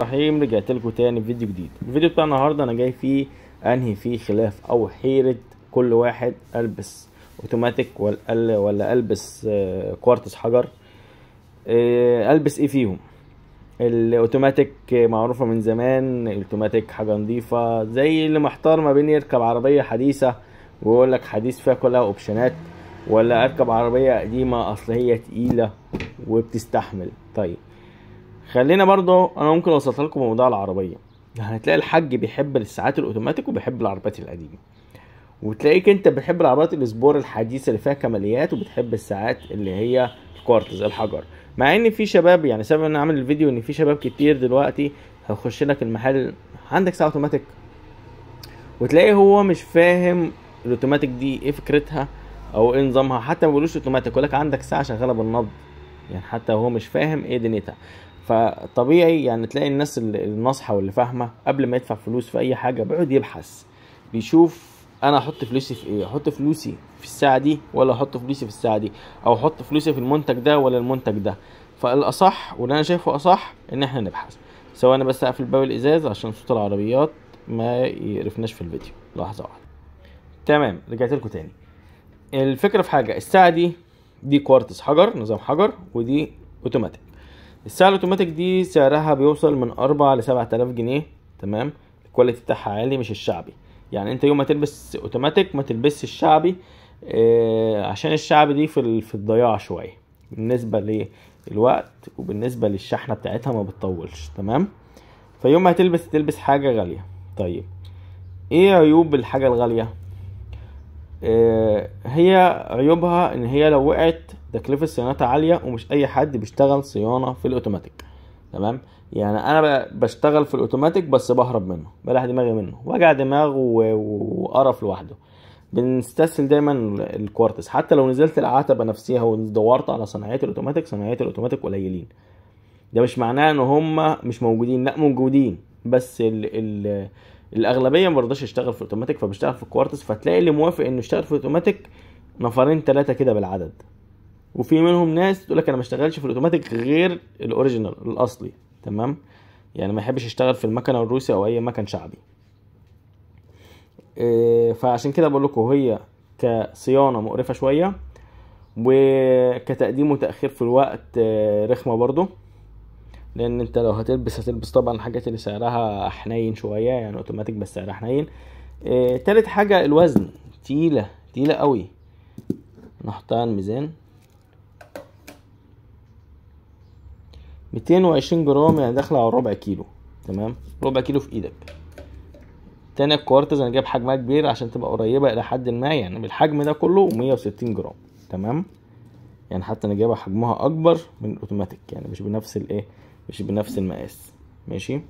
الرحيم رجعت لكم تاني فيديو جديد الفيديو بتاع النهارده انا جاي فيه انهي فيه خلاف او حيره كل واحد البس اوتوماتيك ولا ولا البس آه، كوارتز حجر آه، البس ايه فيهم الاوتوماتيك معروفه من زمان الاوتوماتيك حاجه نظيفه زي اللي محتار ما بين يركب عربيه حديثه ويقول لك حديث فيها كلها اوبشنات ولا اركب عربيه قديمه اصل هي تقيله وبتستحمل طيب خلينا برضو انا ممكن اوصف لكم موضوع العربيه هتلاقي الحاج بيحب الساعات الاوتوماتيك وبيحب العربيات القديمه وتلاقيك انت بتحب العربيات الاسبور الحديثه اللي فيها كماليات وبتحب الساعات اللي هي الكوارتز الحجر مع ان في شباب يعني سبب ان عامل الفيديو ان في شباب كتير دلوقتي هيخش لك المحل عندك ساعه اوتوماتيك وتلاقي هو مش فاهم الاوتوماتيك دي ايه فكرتها او ايه نظامها حتى ما بيقولوش اوتوماتيك يقول لك عندك ساعه شغاله بالنبض يعني حتى هو مش فاهم ايه دنيتها فطبيعي يعني تلاقي الناس الناصحه واللي فاهمه قبل ما يدفع فلوس في اي حاجه بيقعد يبحث بيشوف انا احط فلوسي في ايه احط فلوسي في الساعه دي ولا احط فلوسي في الساعه دي او احط فلوسي في المنتج ده ولا المنتج ده فالاصح واللي انا شايفه اصح ان احنا نبحث سواء انا بس اقفل باب الازاز عشان صوت العربيات ما يقرفناش في الفيديو لحظه واحده تمام رجعت لكم تاني الفكره في حاجه الساعه دي دي كوارتز حجر نظام حجر ودي اوتوماتيك الساعة الاوتوماتيك دي سعرها بيوصل من أربعة لسبعة آلاف جنيه تمام الكواليتي بتاعها عالي مش الشعبي يعني انت يوم ما تلبس اوتوماتيك ما تلبسش الشعبي آه عشان الشعبي دي في, في الضياع شوية بالنسبة للوقت وبالنسبة للشحنة بتاعتها ما بتطولش تمام فيوم ما هتلبس تلبس حاجة غالية طيب ايه عيوب الحاجة الغالية آه، هي عيوبها ان هي لو وقعت تكلفة صيانتها عالية ومش اي حد بيشتغل صيانة في الاوتوماتيك تمام يعني انا بشتغل في الاوتوماتيك بس بهرب منه بلح دماغي منه وجع دماغ وقرف لوحده بنستسهل دايما الكوارتز حتى لو نزلت العتبه نفسها ودورت على صناعيه الاوتوماتيك صناعيه الاوتوماتيك قليلين ده مش معناه ان هم مش موجودين لا موجودين بس ال ال الاغلبيه ما برضاش يشتغل في اوتوماتيك فبيشتغل في الكوارتز فتلاقي اللي موافق انه يشتغل في اوتوماتيك نفرين ثلاثه كده بالعدد وفي منهم ناس تقول لك انا ما اشتغلش في الاوتوماتيك غير الاوريجينال الاصلي تمام يعني ما يحبش يشتغل في المكنه الروسي او اي مكن شعبي آه، فعشان كده بقول لكم هي كصيانه مقرفه شويه وكتقديم وتاخير في الوقت آه، رخمه برضو لان انت لو هتلبس هتلبس طبعا الحاجات اللي سعرها حنين شويه يعني اوتوماتيك بس سعرها حنين آه تالت حاجه الوزن تقيله تقيله قوي نحطها على الميزان ميتين وعشرين جرام يعني داخله على ربع كيلو تمام ربع كيلو في ايدك تاني الكوارتز انا جايب حجمها كبير عشان تبقى قريبه الى حد ما يعني بالحجم ده كله مية وستين جرام تمام يعني حتى انا جايبها حجمها اكبر من الاوتوماتيك يعني مش بنفس الايه مش بنفس المقاس ماشي إيه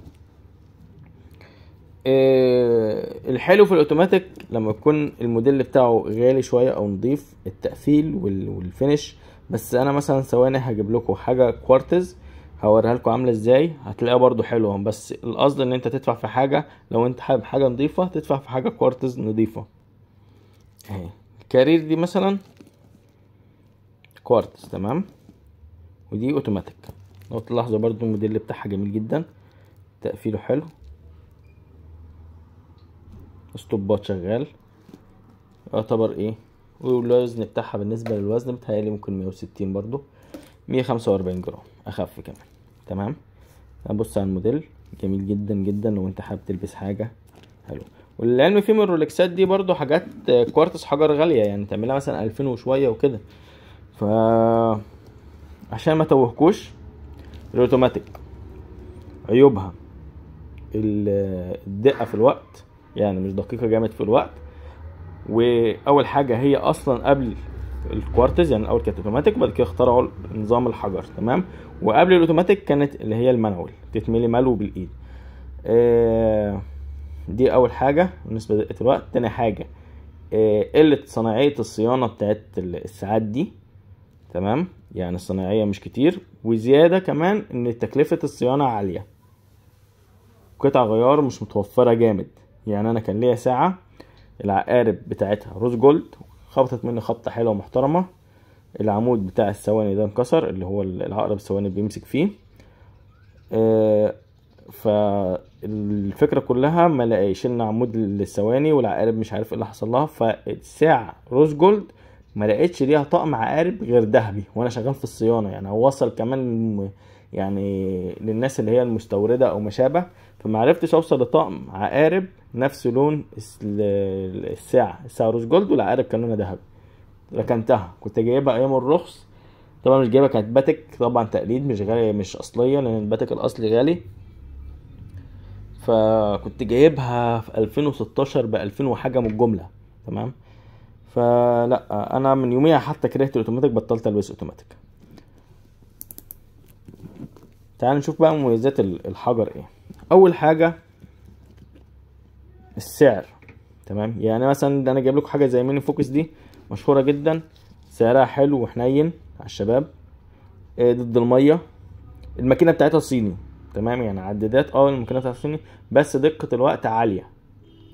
الحلو في الاوتوماتيك لما يكون الموديل بتاعه غالي شويه او نضيف التقفيل والفينش بس انا مثلا ثواني هجيب لكم حاجه كوارتز هوريها لكم عامله ازاي هتلاقيها برضو حلوه بس القصد ان انت تدفع في حاجه لو انت حابب حاجه نظيفه تدفع في حاجه كوارتز نظيفه اهي الكارير دي مثلا كوارتز تمام ودي اوتوماتيك لو تلاحظوا برضو الموديل بتاعها جميل جدا تقفيله حلو استوبات شغال يعتبر ايه والوزن بتاعها بالنسبه للوزن بتهيألي ممكن 160 برضو 145 جرام اخف كمان تمام هنبص على الموديل جميل جدا جدا لو انت حابب تلبس حاجه حلو وللعلم في من الرولكسات دي برضو حاجات كوارتز حجر غاليه يعني تعملها مثلا 2000 وشويه وكده ف عشان ما توهكوش الاوتوماتيك عيوبها الدقه في الوقت يعني مش دقيقه جامد في الوقت واول حاجه هي اصلا قبل الكوارتز يعني الاول كانت اوتوماتيك بعد كده اخترعوا نظام الحجر تمام وقبل الاوتوماتيك كانت اللي هي المانوال تتملي ملو بالايد آه، دي اول حاجه بالنسبه لدقه الوقت تاني حاجه آه، قله صناعيه الصيانه بتاعت الساعات دي تمام يعني الصناعيه مش كتير وزياده كمان ان تكلفه الصيانه عاليه قطع غيار مش متوفره جامد يعني انا كان ليا ساعه العقارب بتاعتها روز جولد خبطت مني خبطه حلوه محترمه العمود بتاع الثواني ده انكسر اللي هو العقرب الثواني بيمسك فيه آه فالفكره كلها ما لقيش لنا عمود للثواني والعقارب مش عارف ايه اللي حصل لها فالساعه روز جولد ما لقيتش ليها طقم عقارب غير ذهبي وانا شغال في الصيانه يعني هو وصل كمان يعني للناس اللي هي المستورده او ما شابه فما عرفتش اوصل لطقم عقارب نفس لون الساعه الساعه روز جولد والعقارب كان لونها ذهبي ركنتها كنت جايبها ايام الرخص طبعا مش جايبها كانت باتك طبعا تقليد مش غالي مش اصليه لان الباتك الاصلي غالي فكنت جايبها في 2016 ب 2000 وحاجه من الجمله تمام فلا انا من يوميها حتى كرهت الاوتوماتيك بطلت البس اوتوماتيك تعال نشوف بقى مميزات الحجر ايه اول حاجه السعر تمام يعني مثلا انا جايب لكم حاجه زي ميني فوكس دي مشهوره جدا سعرها حلو وحنين على الشباب آه، ضد الميه الماكينه بتاعتها صيني تمام يعني عدادات اه الماكينه بتاعتها صيني بس دقه الوقت عاليه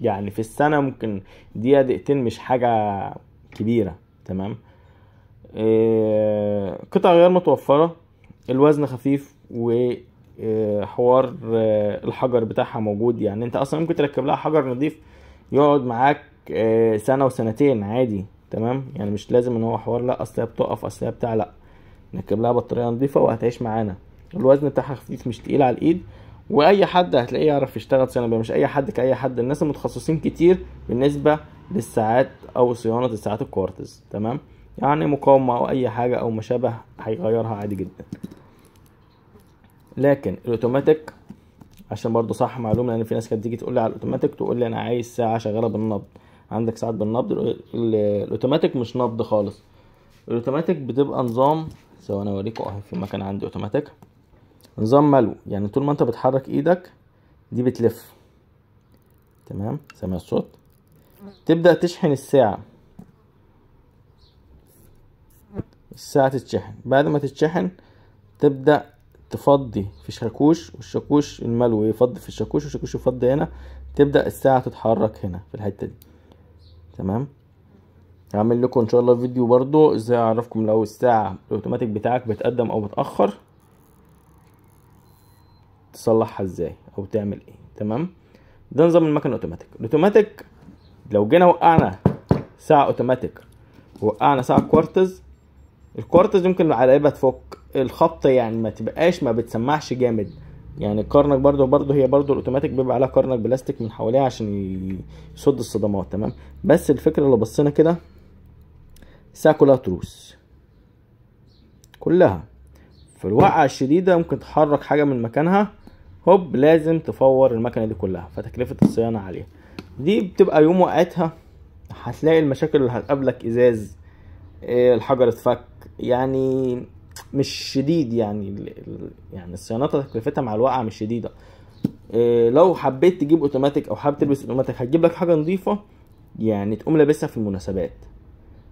يعني في السنة ممكن دقيقة دقيقتين مش حاجة كبيرة تمام آه، قطع غير متوفرة الوزن خفيف وحوار آه، الحجر بتاعها موجود يعني انت اصلا ممكن تركب لها حجر نظيف يقعد معاك آه، سنة وسنتين عادي تمام يعني مش لازم ان هو حوار لا اصل هي بتقف اصل هي بتاع لا نركب لها بطارية نظيفة وهتعيش معانا الوزن بتاعها خفيف مش تقيل على الايد واي حد هتلاقيه يعرف يشتغل صيانه مش اي حد كاي حد الناس المتخصصين كتير بالنسبه للساعات او صيانه الساعات الكوارتز تمام يعني مقاومه او اي حاجه او ما شابه هيغيرها عادي جدا لكن الاوتوماتيك عشان برضو صح معلومه لان في ناس كانت تيجي تقول لي على الاوتوماتيك تقول لي انا عايز ساعه شغاله بالنبض عندك ساعات بالنبض الاوتوماتيك مش نبض خالص الاوتوماتيك بتبقى نظام سواء انا اوريكم اهي في مكان عندي اوتوماتيك نظام ملو يعني طول ما انت بتحرك ايدك دي بتلف تمام سامع الصوت تبدأ تشحن الساعة الساعة تتشحن بعد ما تتشحن تبدأ تفضي في شاكوش والشاكوش الملو يفضي في الشاكوش والشاكوش يفضي هنا تبدأ الساعة تتحرك هنا في الحتة دي تمام هعمل لكم ان شاء الله فيديو برضو ازاي اعرفكم لو الساعة الاوتوماتيك بتاعك بتقدم او بتأخر تصلحها ازاي او تعمل ايه تمام ده نظام المكن الاوتوماتيك الاوتوماتيك لو جينا وقعنا ساعه اوتوماتيك وقعنا ساعه كوارتز الكوارتز يمكن ايه تفك الخبطه يعني ما تبقاش ما بتسمعش جامد يعني الكرنك برضو برضو هي برضو الاوتوماتيك بيبقى عليها كرنك بلاستيك من حواليها عشان يصد الصدمات تمام بس الفكره لو بصينا كده الساعه كلها تروس كلها في الوقعه الشديده ممكن تحرك حاجه من مكانها هوب لازم تفور المكنه دي كلها فتكلفه الصيانه عاليه دي بتبقى يوم وقعتها هتلاقي المشاكل اللي هتقابلك ازاز آه، الحجر اتفك يعني مش شديد يعني يعني الصيانات تكلفتها مع الواقعة مش شديده آه، لو حبيت تجيب اوتوماتيك او حابب تلبس اوتوماتيك هتجيب لك حاجه نظيفه يعني تقوم لابسها في المناسبات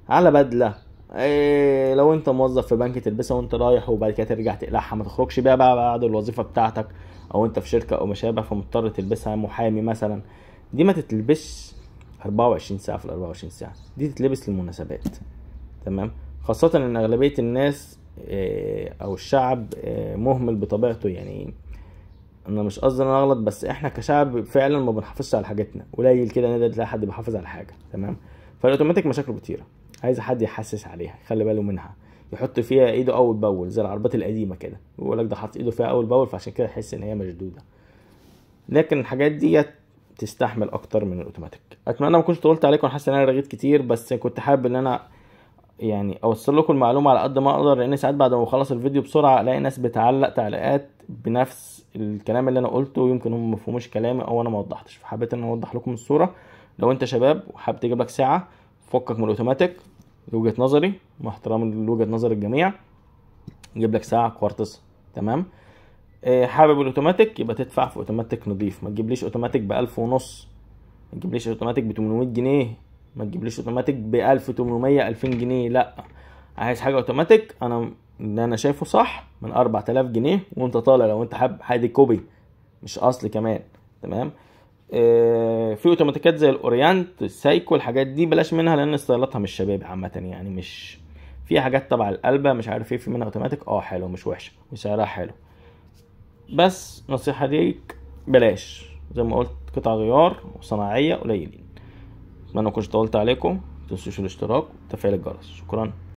على بدله إيه، لو انت موظف في بنك تلبسها وانت رايح وبعد كده ترجع تقلعها ما تخرجش بيها بقى بعد الوظيفه بتاعتك او انت في شركه او ما شابه فمضطر تلبسها محامي مثلا دي ما تتلبسش 24 ساعه في ال 24 ساعه دي تتلبس للمناسبات تمام خاصه ان اغلبيه الناس إيه، او الشعب إيه، مهمل بطبيعته يعني انا مش قصدي انا اغلط بس احنا كشعب فعلا ما بنحافظش على حاجتنا قليل كده نقدر تلاقي حد بيحافظ على حاجه تمام فالاوتوماتيك مشاكله كتيره عايز حد يحسس عليها خلي باله منها يحط فيها ايده اول باول زي العربات القديمه كده يقول لك ده حاطط ايده فيها اول باول فعشان كده يحس ان هي مشدوده لكن الحاجات ديت تستحمل اكتر من الاوتوماتيك اتمنى ما كنتش طولت عليكم حاسس ان انا رغيت كتير بس كنت حابب ان انا يعني اوصل لكم المعلومه على قد ما اقدر لان ساعات بعد ما اخلص الفيديو بسرعه الاقي ناس بتعلق تعليقات بنفس الكلام اللي انا قلته ويمكن هم مفهوموش كلامي او انا ما وضحتش فحبيت ان انا اوضح لكم الصوره لو انت شباب وحابب تجيب لك ساعه فكك من الاوتوماتيك وجهه نظري مع احترامي لوجهه نظر الجميع نجيب لك ساعه كوارتز تمام آه، حابب الاوتوماتيك يبقى تدفع في اوتوماتيك نظيف ما تجيبليش اوتوماتيك ب 1000 ونص ما تجيبليش اوتوماتيك ب 800 جنيه ما تجيبليش اوتوماتيك ب 1800 2000 جنيه لا عايز حاجه اوتوماتيك انا اللي انا شايفه صح من 4000 جنيه وانت طالع لو انت حابب حاجه كوبي مش اصلي كمان تمام آه، في اوتوماتيكات زي الاورينت السايكو الحاجات دي بلاش منها لان ستايلاتها مش شبابي عامه يعني مش في حاجات تبع القلبه مش عارف ايه في منها اوتوماتيك اه حلو مش وحشه وسعرها حلو بس نصيحه ليك بلاش زي ما قلت قطع غيار وصناعيه قليلين اتمنى ما كنتش طولت عليكم متنسوش الاشتراك وتفعيل الجرس شكرا